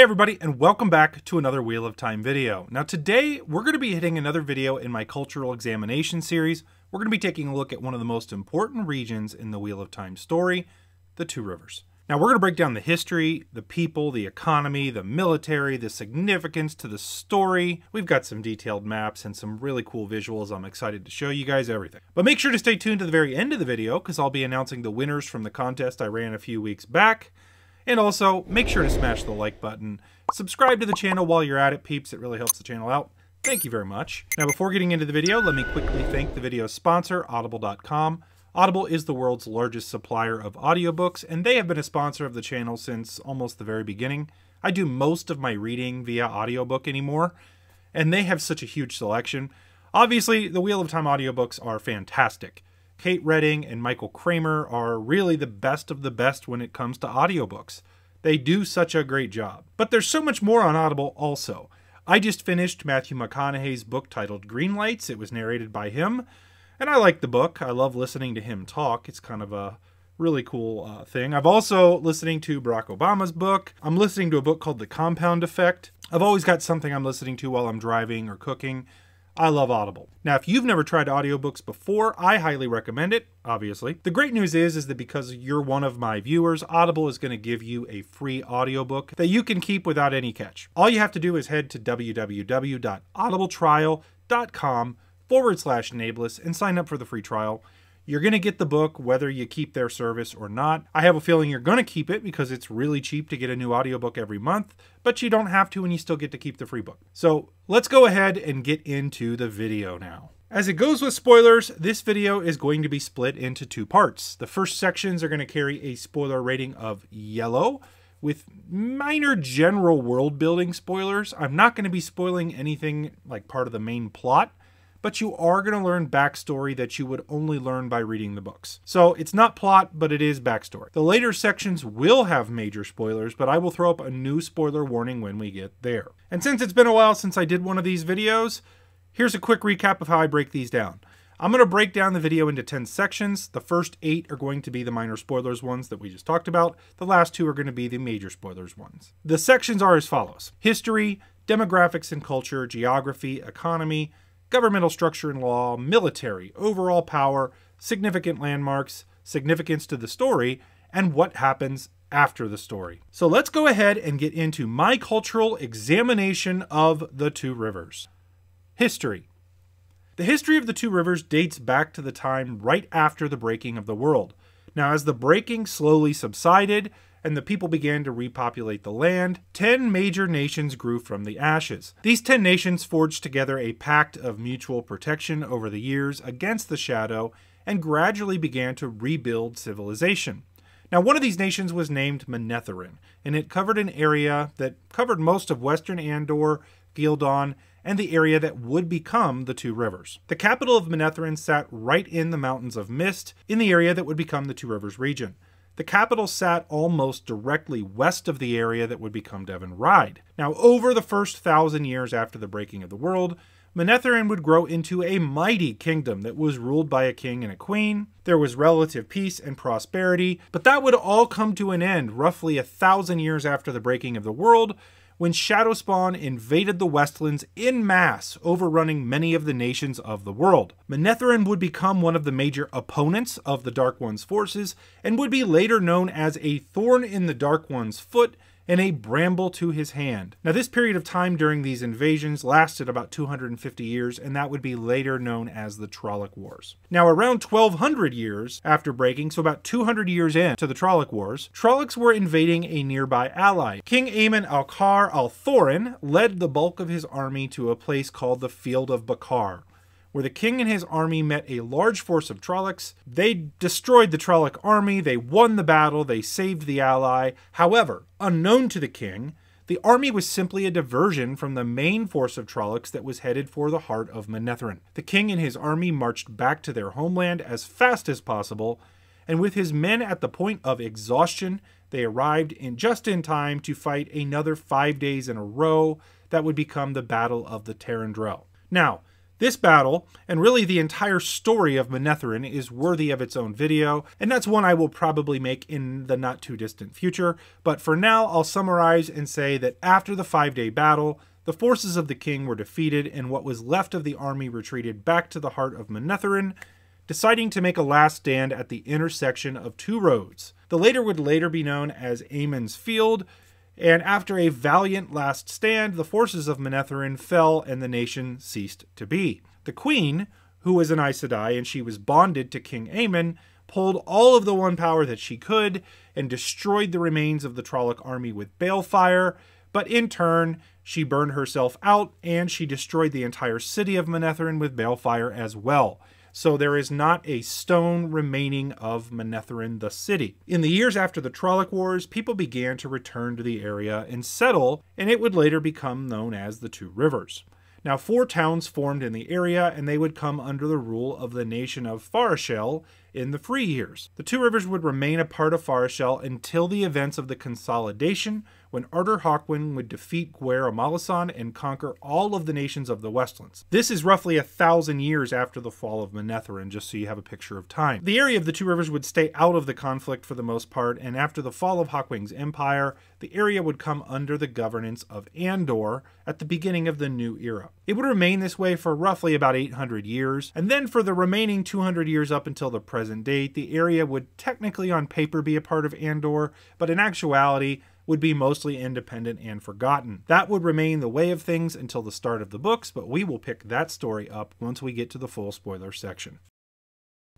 Hey everybody, and welcome back to another Wheel of Time video. Now today, we're gonna to be hitting another video in my cultural examination series. We're gonna be taking a look at one of the most important regions in the Wheel of Time story, the Two Rivers. Now we're gonna break down the history, the people, the economy, the military, the significance to the story. We've got some detailed maps and some really cool visuals. I'm excited to show you guys everything. But make sure to stay tuned to the very end of the video because I'll be announcing the winners from the contest I ran a few weeks back. And also, make sure to smash the like button. Subscribe to the channel while you're at it, peeps. It really helps the channel out. Thank you very much. Now, before getting into the video, let me quickly thank the video's sponsor, Audible.com. Audible is the world's largest supplier of audiobooks, and they have been a sponsor of the channel since almost the very beginning. I do most of my reading via audiobook anymore, and they have such a huge selection. Obviously, the Wheel of Time audiobooks are fantastic. Kate Redding and Michael Kramer are really the best of the best when it comes to audiobooks. They do such a great job. But there's so much more on Audible also. I just finished Matthew McConaughey's book titled Green Lights. It was narrated by him, and I like the book. I love listening to him talk. It's kind of a really cool uh, thing. I've also listening to Barack Obama's book. I'm listening to a book called The Compound Effect. I've always got something I'm listening to while I'm driving or cooking. I love Audible. Now, if you've never tried audiobooks before, I highly recommend it, obviously. The great news is is that because you're one of my viewers, Audible is going to give you a free audiobook that you can keep without any catch. All you have to do is head to www.audibletrial.com forward slash enablus and sign up for the free trial. You're going to get the book whether you keep their service or not. I have a feeling you're going to keep it because it's really cheap to get a new audiobook every month, but you don't have to and you still get to keep the free book. So let's go ahead and get into the video now. As it goes with spoilers, this video is going to be split into two parts. The first sections are going to carry a spoiler rating of yellow, with minor general world building spoilers. I'm not going to be spoiling anything like part of the main plot, but you are going to learn backstory that you would only learn by reading the books. So it's not plot, but it is backstory. The later sections will have major spoilers, but I will throw up a new spoiler warning when we get there. And since it's been a while since I did one of these videos, here's a quick recap of how I break these down. I'm going to break down the video into 10 sections. The first eight are going to be the minor spoilers ones that we just talked about. The last two are going to be the major spoilers ones. The sections are as follows. History, demographics and culture, geography, economy, governmental structure and law, military, overall power, significant landmarks, significance to the story, and what happens after the story. So let's go ahead and get into my cultural examination of the Two Rivers. History. The history of the Two Rivers dates back to the time right after the breaking of the world. Now, as the breaking slowly subsided, and the people began to repopulate the land, 10 major nations grew from the ashes. These 10 nations forged together a pact of mutual protection over the years against the shadow and gradually began to rebuild civilization. Now, one of these nations was named Manetherin, and it covered an area that covered most of western Andor, Gildon, and the area that would become the Two Rivers. The capital of Manetherin sat right in the Mountains of Mist, in the area that would become the Two Rivers region. The capital sat almost directly west of the area that would become Devon Ride. Now, over the first thousand years after the breaking of the world, Manetherin would grow into a mighty kingdom that was ruled by a king and a queen. There was relative peace and prosperity, but that would all come to an end roughly a thousand years after the breaking of the world when Shadowspawn invaded the Westlands in mass, overrunning many of the nations of the world. Manetherin would become one of the major opponents of the Dark One's forces, and would be later known as a thorn in the Dark One's foot and a bramble to his hand. Now, this period of time during these invasions lasted about 250 years, and that would be later known as the Trolloc Wars. Now, around 1200 years after breaking, so about 200 years into the Trolloc Wars, Trollocs were invading a nearby ally. King Aemon Alcar Thorin led the bulk of his army to a place called the Field of Bakar, where the king and his army met a large force of Trollocs. They destroyed the Trolloc army, they won the battle, they saved the ally. However, unknown to the king, the army was simply a diversion from the main force of Trollocs that was headed for the heart of Manetherin. The king and his army marched back to their homeland as fast as possible, and with his men at the point of exhaustion, they arrived in just in time to fight another five days in a row that would become the Battle of the Terrandrel. Now, this battle, and really the entire story of Manetherin, is worthy of its own video, and that's one I will probably make in the not too distant future, but for now I'll summarize and say that after the five-day battle, the forces of the king were defeated and what was left of the army retreated back to the heart of Manetherin, deciding to make a last stand at the intersection of two roads. The later would later be known as Amon's Field, and after a valiant last stand, the forces of Manetherin fell and the nation ceased to be. The queen, who was an Aes Sedai and she was bonded to King Aemon, pulled all of the one power that she could and destroyed the remains of the Trolloc army with balefire, but in turn, she burned herself out and she destroyed the entire city of Manetherin with balefire as well so there is not a stone remaining of Manetherin the city. In the years after the Trolloc Wars, people began to return to the area and settle, and it would later become known as the Two Rivers. Now, four towns formed in the area, and they would come under the rule of the nation of Farashel in the Free Years. The Two Rivers would remain a part of Farashel until the events of the consolidation when Artur Hawkwing would defeat Gwer Amalasan and conquer all of the nations of the Westlands. This is roughly a thousand years after the fall of Manetherin, just so you have a picture of time. The area of the Two Rivers would stay out of the conflict for the most part, and after the fall of Hawkwing's empire, the area would come under the governance of Andor at the beginning of the new era. It would remain this way for roughly about 800 years, and then for the remaining 200 years up until the present date, the area would technically on paper be a part of Andor, but in actuality, would be mostly independent and forgotten. That would remain the way of things until the start of the books, but we will pick that story up once we get to the full spoiler section.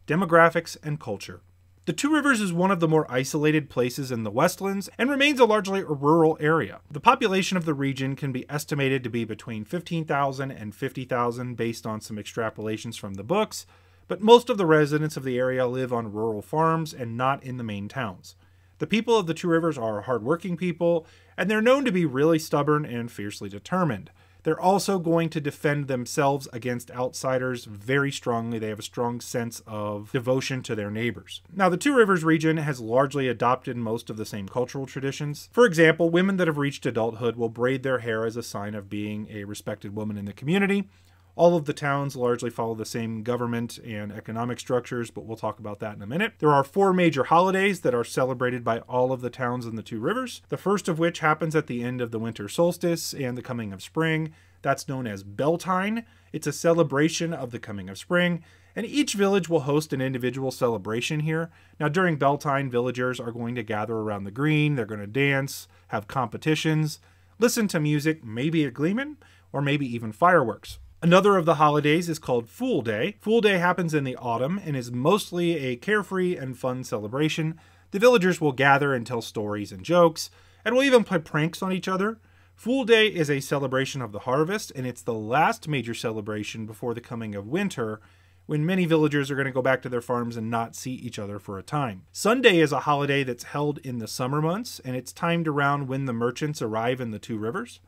Demographics and culture. The Two Rivers is one of the more isolated places in the Westlands and remains a largely rural area. The population of the region can be estimated to be between 15,000 and 50,000 based on some extrapolations from the books, but most of the residents of the area live on rural farms and not in the main towns. The people of the Two Rivers are hardworking people, and they're known to be really stubborn and fiercely determined. They're also going to defend themselves against outsiders very strongly. They have a strong sense of devotion to their neighbors. Now, the Two Rivers region has largely adopted most of the same cultural traditions. For example, women that have reached adulthood will braid their hair as a sign of being a respected woman in the community. All of the towns largely follow the same government and economic structures, but we'll talk about that in a minute. There are four major holidays that are celebrated by all of the towns in the two rivers, the first of which happens at the end of the winter solstice and the coming of spring. That's known as Beltine. It's a celebration of the coming of spring, and each village will host an individual celebration here. Now, during Beltine, villagers are going to gather around the green, they're going to dance, have competitions, listen to music, maybe a gleeman, or maybe even fireworks. Another of the holidays is called Fool Day. Fool Day happens in the autumn and is mostly a carefree and fun celebration. The villagers will gather and tell stories and jokes, and will even play pranks on each other. Fool Day is a celebration of the harvest, and it's the last major celebration before the coming of winter, when many villagers are going to go back to their farms and not see each other for a time. Sunday is a holiday that's held in the summer months, and it's timed around when the merchants arrive in the two rivers.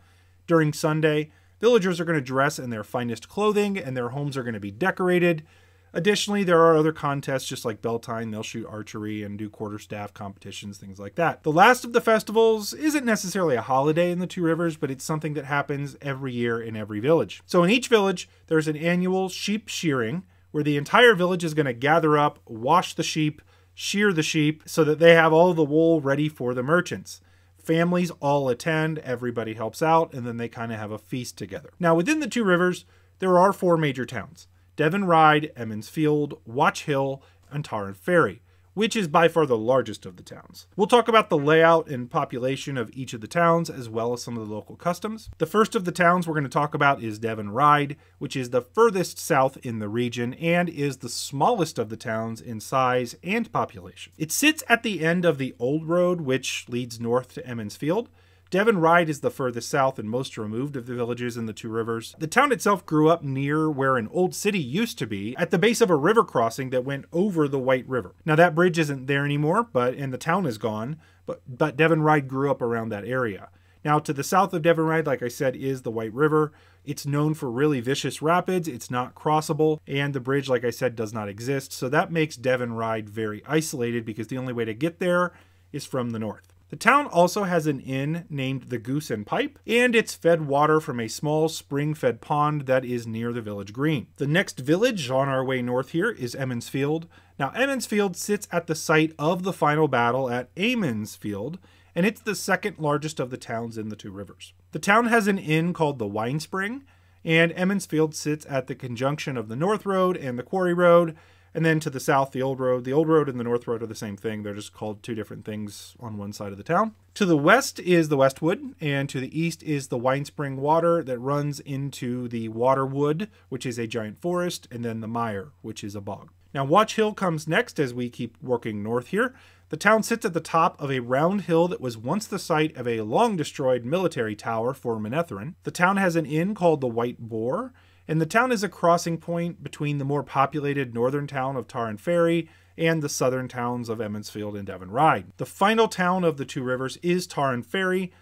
During Sunday, Villagers are going to dress in their finest clothing and their homes are going to be decorated. Additionally, there are other contests just like Beltine. they'll shoot archery and do quarterstaff competitions, things like that. The last of the festivals isn't necessarily a holiday in the Two Rivers, but it's something that happens every year in every village. So in each village, there's an annual sheep shearing where the entire village is going to gather up, wash the sheep, shear the sheep so that they have all the wool ready for the merchants. Families all attend, everybody helps out, and then they kind of have a feast together. Now, within the two rivers, there are four major towns Devon Ride, Emmons Field, Watch Hill, and Tarrant Ferry which is by far the largest of the towns. We'll talk about the layout and population of each of the towns, as well as some of the local customs. The first of the towns we're going to talk about is Devon Ride, which is the furthest south in the region and is the smallest of the towns in size and population. It sits at the end of the Old Road, which leads north to Emmons Field. Devon Ride is the furthest south and most removed of the villages in the two rivers. The town itself grew up near where an old city used to be, at the base of a river crossing that went over the White River. Now that bridge isn't there anymore, but and the town is gone, but but Devon Ride grew up around that area. Now, to the south of Devon Ride, like I said, is the White River. It's known for really vicious rapids, it's not crossable, and the bridge, like I said, does not exist. So that makes Devon Ride very isolated because the only way to get there is from the north. The town also has an inn named the Goose and Pipe, and it's fed water from a small spring fed pond that is near the village green. The next village on our way north here is Emmonsfield. Now, Emmonsfield sits at the site of the final battle at Emmonsfield, and it's the second largest of the towns in the two rivers. The town has an inn called the Wine Spring, and Emmonsfield sits at the conjunction of the North Road and the Quarry Road, and then to the south, the old road. The old road and the north road are the same thing. They're just called two different things on one side of the town. To the west is the Westwood, and to the east is the Winespring Water that runs into the Waterwood, which is a giant forest, and then the Mire, which is a bog. Now, Watch Hill comes next as we keep working north here. The town sits at the top of a round hill that was once the site of a long destroyed military tower for Manetherin. The town has an inn called the White Boar, and the town is a crossing point between the more populated northern town of Tarn Ferry and the southern towns of Emmonsfield and Devon Ride. The final town of the two rivers is Tarn Ferry,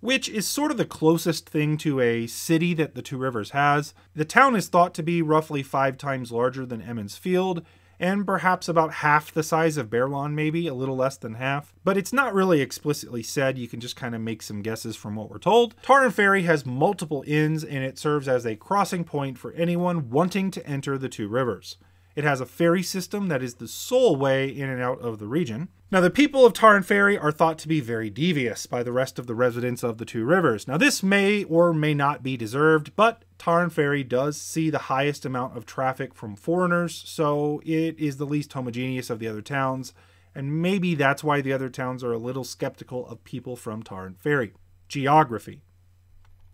which is sort of the closest thing to a city that the two rivers has. The town is thought to be roughly five times larger than Emmonsfield and perhaps about half the size of Berlon, maybe a little less than half. But it's not really explicitly said. You can just kind of make some guesses from what we're told. Tarn Ferry has multiple inns and it serves as a crossing point for anyone wanting to enter the two rivers. It has a ferry system that is the sole way in and out of the region. Now, the people of Tarn Ferry are thought to be very devious by the rest of the residents of the two rivers. Now, this may or may not be deserved, but Tarn Ferry does see the highest amount of traffic from foreigners, so it is the least homogeneous of the other towns, and maybe that's why the other towns are a little skeptical of people from Tarn Ferry. Geography.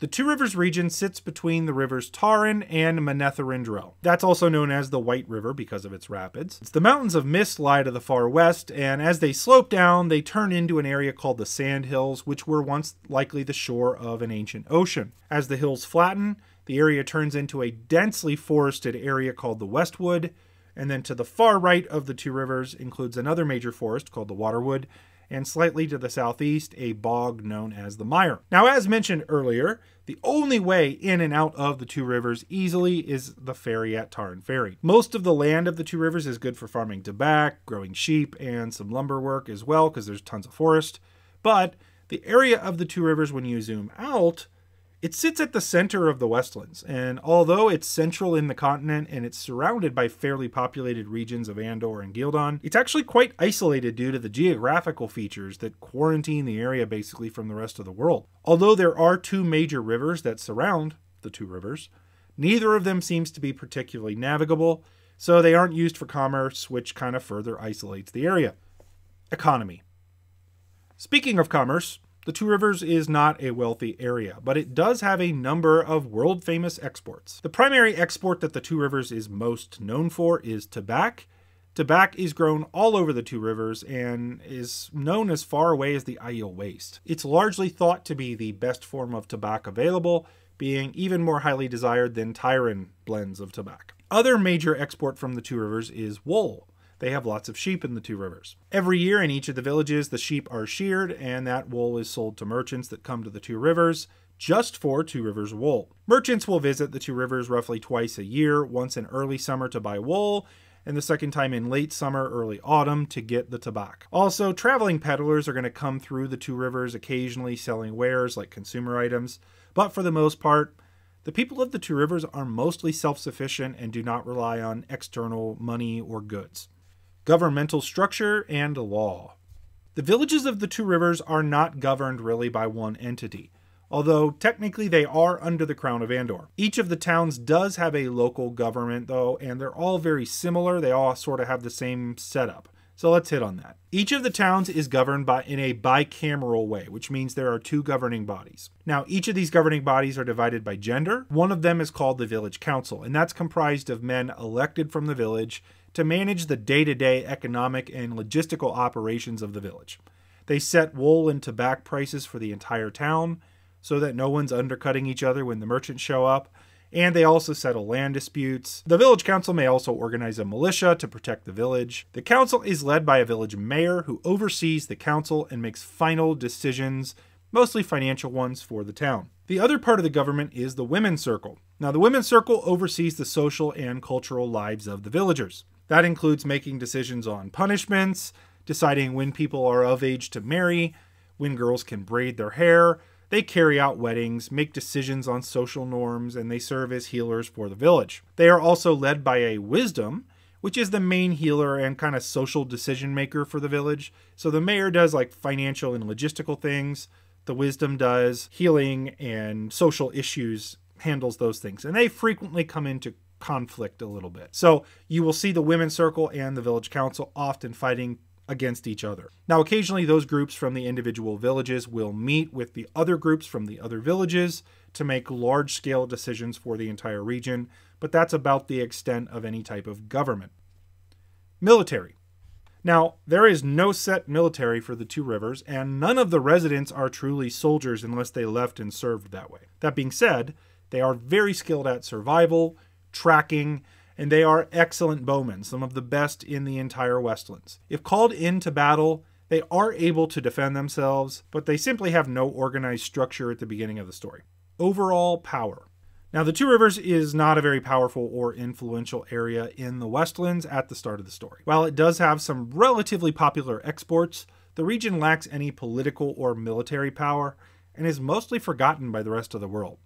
The Two Rivers region sits between the rivers Taran and Manetharindro. That's also known as the White River because of its rapids. It's the mountains of Mist lie to the far west, and as they slope down, they turn into an area called the Sand Hills, which were once likely the shore of an ancient ocean. As the hills flatten, the area turns into a densely forested area called the Westwood, and then to the far right of the two rivers includes another major forest called the Waterwood, and slightly to the southeast, a bog known as the Mire. Now, as mentioned earlier, the only way in and out of the two rivers easily is the ferry at Tarn Ferry. Most of the land of the two rivers is good for farming tobacco, growing sheep, and some lumber work as well, because there's tons of forest. But the area of the two rivers, when you zoom out, it sits at the center of the Westlands, and although it's central in the continent and it's surrounded by fairly populated regions of Andor and Gildon, it's actually quite isolated due to the geographical features that quarantine the area basically from the rest of the world. Although there are two major rivers that surround the two rivers, neither of them seems to be particularly navigable, so they aren't used for commerce, which kind of further isolates the area. Economy. Speaking of commerce, the Two Rivers is not a wealthy area, but it does have a number of world famous exports. The primary export that the Two Rivers is most known for is tobacco. Tobacco is grown all over the Two Rivers and is known as far away as the Isle Waste. It's largely thought to be the best form of tobacco available, being even more highly desired than Tyran blends of tobacco. Other major export from the Two Rivers is wool. They have lots of sheep in the two rivers. Every year in each of the villages, the sheep are sheared, and that wool is sold to merchants that come to the two rivers just for Two Rivers wool. Merchants will visit the Two Rivers roughly twice a year, once in early summer to buy wool, and the second time in late summer, early autumn to get the tobacco. Also, traveling peddlers are going to come through the two rivers occasionally selling wares like consumer items, but for the most part, the people of the two rivers are mostly self sufficient and do not rely on external money or goods governmental structure, and law. The villages of the two rivers are not governed really by one entity, although technically they are under the Crown of Andor. Each of the towns does have a local government, though, and they're all very similar. They all sort of have the same setup. So let's hit on that. Each of the towns is governed by in a bicameral way, which means there are two governing bodies. Now, each of these governing bodies are divided by gender. One of them is called the village council, and that's comprised of men elected from the village to manage the day to day economic and logistical operations of the village. They set wool and tobacco prices for the entire town so that no one's undercutting each other when the merchants show up, and they also settle land disputes. The village council may also organize a militia to protect the village. The council is led by a village mayor who oversees the council and makes final decisions, mostly financial ones, for the town. The other part of the government is the women's circle. Now, the women's circle oversees the social and cultural lives of the villagers. That includes making decisions on punishments, deciding when people are of age to marry, when girls can braid their hair. They carry out weddings, make decisions on social norms, and they serve as healers for the village. They are also led by a wisdom, which is the main healer and kind of social decision maker for the village. So the mayor does like financial and logistical things, the wisdom does healing and social issues, handles those things. And they frequently come into conflict a little bit. So you will see the women's circle and the village council often fighting against each other. Now, occasionally, those groups from the individual villages will meet with the other groups from the other villages to make large scale decisions for the entire region, but that's about the extent of any type of government. Military. Now, there is no set military for the two rivers, and none of the residents are truly soldiers unless they left and served that way. That being said, they are very skilled at survival, tracking, and they are excellent bowmen, some of the best in the entire Westlands. If called into battle, they are able to defend themselves, but they simply have no organized structure at the beginning of the story. Overall power. Now, the Two Rivers is not a very powerful or influential area in the Westlands at the start of the story. While it does have some relatively popular exports, the region lacks any political or military power and is mostly forgotten by the rest of the world.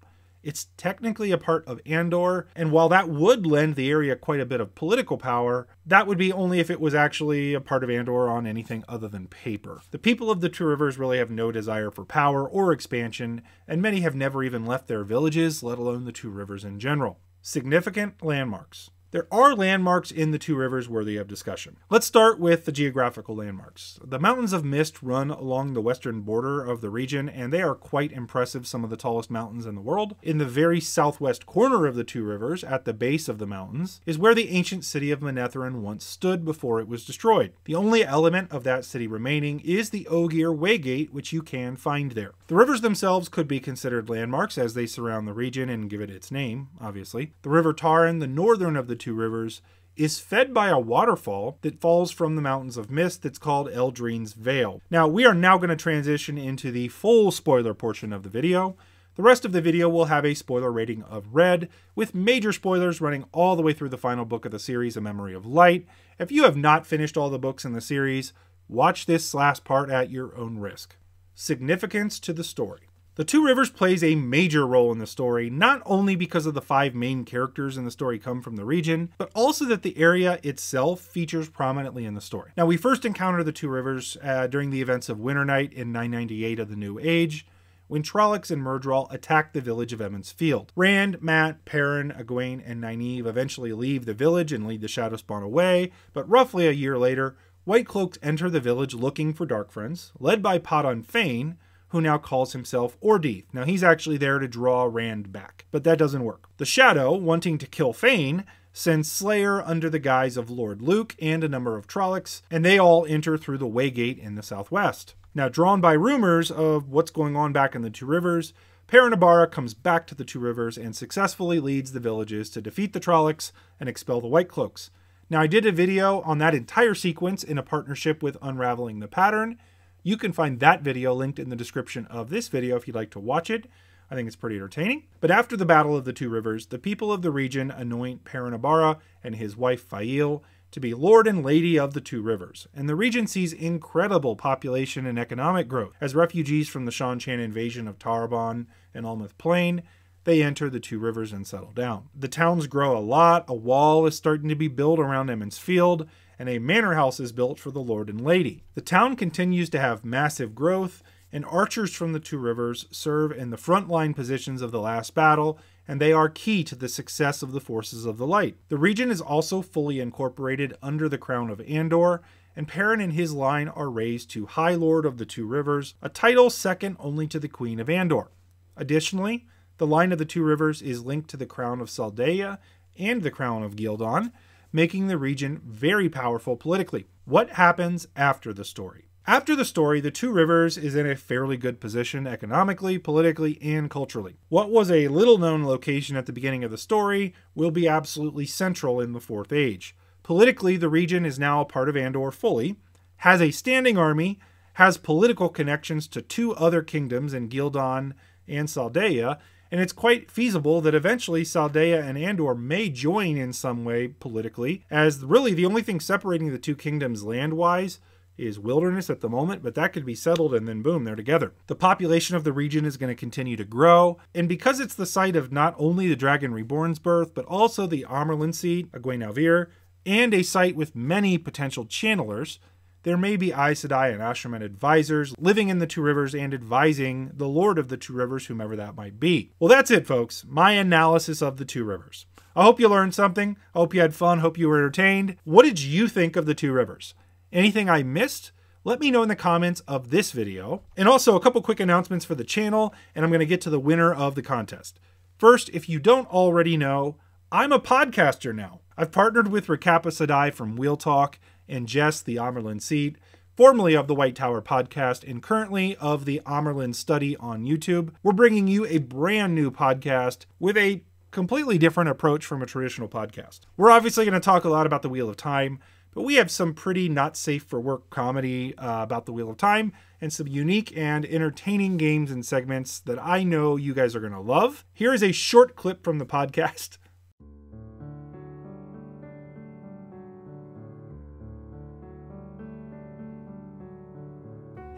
It's technically a part of Andor, and while that would lend the area quite a bit of political power, that would be only if it was actually a part of Andor on anything other than paper. The people of the Two Rivers really have no desire for power or expansion, and many have never even left their villages, let alone the Two Rivers in general. Significant landmarks. There are landmarks in the two rivers worthy of discussion. Let's start with the geographical landmarks. The Mountains of Mist run along the western border of the region, and they are quite impressive, some of the tallest mountains in the world. In the very southwest corner of the two rivers, at the base of the mountains, is where the ancient city of Manetherin once stood before it was destroyed. The only element of that city remaining is the Ogier Waygate, which you can find there. The rivers themselves could be considered landmarks as they surround the region and give it its name, obviously. The River Taran, the northern of the two rivers, is fed by a waterfall that falls from the mountains of mist that's called Eldrin's Vale. Now, we are now going to transition into the full spoiler portion of the video. The rest of the video will have a spoiler rating of red, with major spoilers running all the way through the final book of the series, A Memory of Light. If you have not finished all the books in the series, watch this last part at your own risk. Significance to the story. The Two Rivers plays a major role in the story, not only because of the five main characters in the story come from the region, but also that the area itself features prominently in the story. Now, we first encounter the Two Rivers uh, during the events of Winter Night in 998 of the New Age, when Trollocs and Murdral attack the village of Emmons Field. Rand, Matt, Perrin, Egwene, and Nynaeve eventually leave the village and lead the Shadowspawn away, but roughly a year later, White Cloaks enter the village looking for Dark Friends, led by Podon Fane, who now calls himself Ordeath. Now he's actually there to draw Rand back, but that doesn't work. The Shadow, wanting to kill Fane, sends Slayer under the guise of Lord Luke and a number of Trollocs, and they all enter through the Waygate in the southwest. Now, drawn by rumors of what's going on back in the Two Rivers, Paranabara comes back to the Two Rivers and successfully leads the villages to defeat the Trollocs and expel the White Cloaks. Now, I did a video on that entire sequence in a partnership with Unraveling the Pattern, you can find that video linked in the description of this video if you'd like to watch it. I think it's pretty entertaining. But after the Battle of the Two Rivers, the people of the region anoint Perinabara and his wife Fail to be Lord and Lady of the Two Rivers, and the region sees incredible population and economic growth. As refugees from the Shan Chan invasion of Tarabon and Almouth Plain, they enter the Two Rivers and settle down. The towns grow a lot, a wall is starting to be built around Emmons Field, and a manor house is built for the lord and lady. The town continues to have massive growth, and archers from the two rivers serve in the front line positions of the last battle, and they are key to the success of the forces of the light. The region is also fully incorporated under the crown of Andor, and Perrin and his line are raised to High Lord of the Two Rivers, a title second only to the Queen of Andor. Additionally, the line of the Two Rivers is linked to the crown of Saldeia and the crown of Gildon, making the region very powerful politically. What happens after the story? After the story, the Two Rivers is in a fairly good position economically, politically, and culturally. What was a little known location at the beginning of the story will be absolutely central in the Fourth Age. Politically, the region is now a part of Andor fully, has a standing army, has political connections to two other kingdoms in Gildan and Saldeia, and it's quite feasible that eventually Saldea and Andor may join in some way politically, as really the only thing separating the two kingdoms land-wise is wilderness at the moment, but that could be settled and then boom, they're together. The population of the region is going to continue to grow, and because it's the site of not only the Dragon Reborn's birth, but also the Amerlin seat, Egwene and a site with many potential channelers, there may be Aes Sedai and Ashraman advisors living in the Two Rivers and advising the Lord of the Two Rivers, whomever that might be. Well, that's it, folks. My analysis of the Two Rivers. I hope you learned something. I hope you had fun. Hope you were entertained. What did you think of the Two Rivers? Anything I missed? Let me know in the comments of this video. And also a couple quick announcements for the channel, and I'm going to get to the winner of the contest. First, if you don't already know, I'm a podcaster now. I've partnered with Rakapa Sadai from Wheel Talk and Jess, the Amerlin Seat, formerly of the White Tower podcast and currently of the Amerlin Study on YouTube. We're bringing you a brand new podcast with a completely different approach from a traditional podcast. We're obviously going to talk a lot about the Wheel of Time, but we have some pretty not safe for work comedy uh, about the Wheel of Time and some unique and entertaining games and segments that I know you guys are going to love. Here is a short clip from the podcast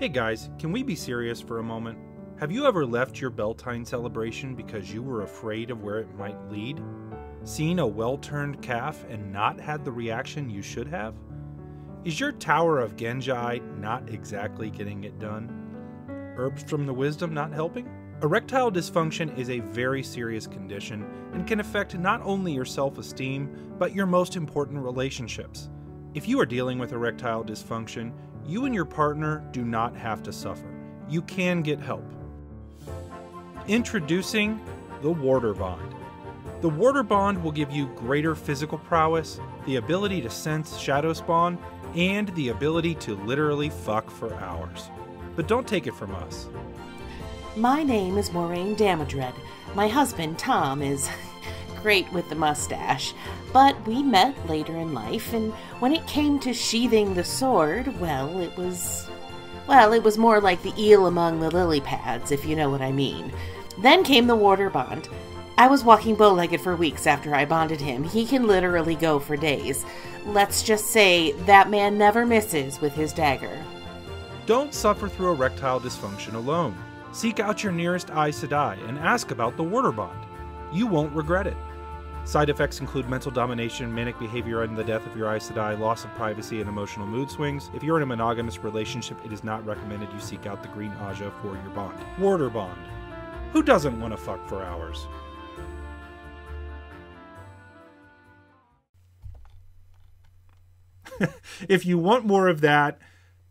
Hey guys, can we be serious for a moment? Have you ever left your Beltane celebration because you were afraid of where it might lead? Seen a well turned calf and not had the reaction you should have? Is your Tower of Genji not exactly getting it done? Herbs from the Wisdom not helping? Erectile dysfunction is a very serious condition and can affect not only your self esteem, but your most important relationships. If you are dealing with erectile dysfunction, you and your partner do not have to suffer. You can get help. Introducing the Warder Bond. The Warder Bond will give you greater physical prowess, the ability to sense Shadow Spawn, and the ability to literally fuck for hours. But don't take it from us. My name is Maureen Damodred. My husband, Tom, is great with the mustache, but we met later in life, and when it came to sheathing the sword, well, it was. Well, it was more like the eel among the lily pads, if you know what I mean. Then came the water bond. I was walking bow legged for weeks after I bonded him. He can literally go for days. Let's just say that man never misses with his dagger. Don't suffer through erectile dysfunction alone. Seek out your nearest Aes Sedai and ask about the water bond. You won't regret it. Side effects include mental domination, manic behavior, and the death of your to die. loss of privacy, and emotional mood swings. If you're in a monogamous relationship, it is not recommended you seek out the Green Aja for your bond. Warder Bond. Who doesn't want to fuck for hours? if you want more of that,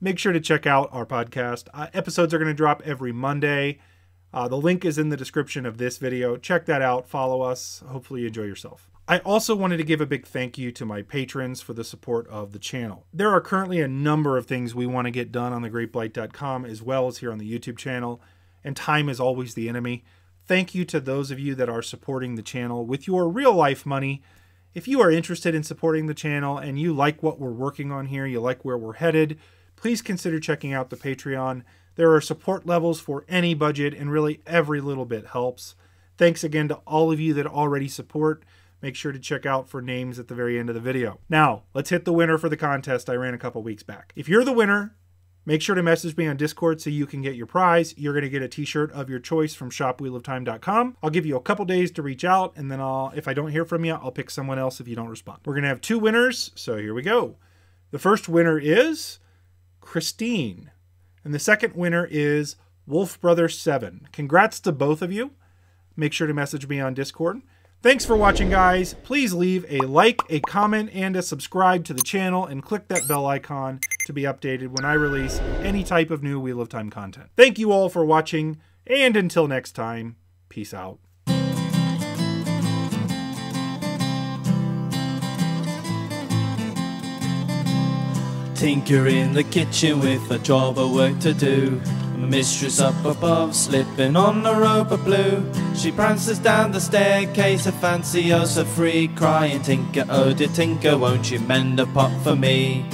make sure to check out our podcast. Uh, episodes are going to drop every Monday. Uh, the link is in the description of this video. Check that out. Follow us. Hopefully you enjoy yourself. I also wanted to give a big thank you to my patrons for the support of the channel. There are currently a number of things we want to get done on thegreatblight.com as well as here on the YouTube channel, and time is always the enemy. Thank you to those of you that are supporting the channel with your real life money. If you are interested in supporting the channel and you like what we're working on here, you like where we're headed, please consider checking out the Patreon. There are support levels for any budget, and really every little bit helps. Thanks again to all of you that already support. Make sure to check out for names at the very end of the video. Now, let's hit the winner for the contest I ran a couple weeks back. If you're the winner, Make sure to message me on Discord so you can get your prize. You're going to get a t-shirt of your choice from shopwheeloftime.com. I'll give you a couple days to reach out and then I'll if I don't hear from you, I'll pick someone else if you don't respond. We're going to have two winners, so here we go. The first winner is Christine. And the second winner is Wolf Brother 7. Congrats to both of you. Make sure to message me on Discord. Thanks for watching, guys. Please leave a like, a comment, and a subscribe to the channel, and click that bell icon to be updated when I release any type of new Wheel of Time content. Thank you all for watching, and until next time, peace out. tinker in the kitchen with a job of work to do. mistress up above, slipping on a rope of blue. She prances down the staircase, a fancy oh so free, crying, Tinker, oh dear Tinker, won't you mend a pot for me?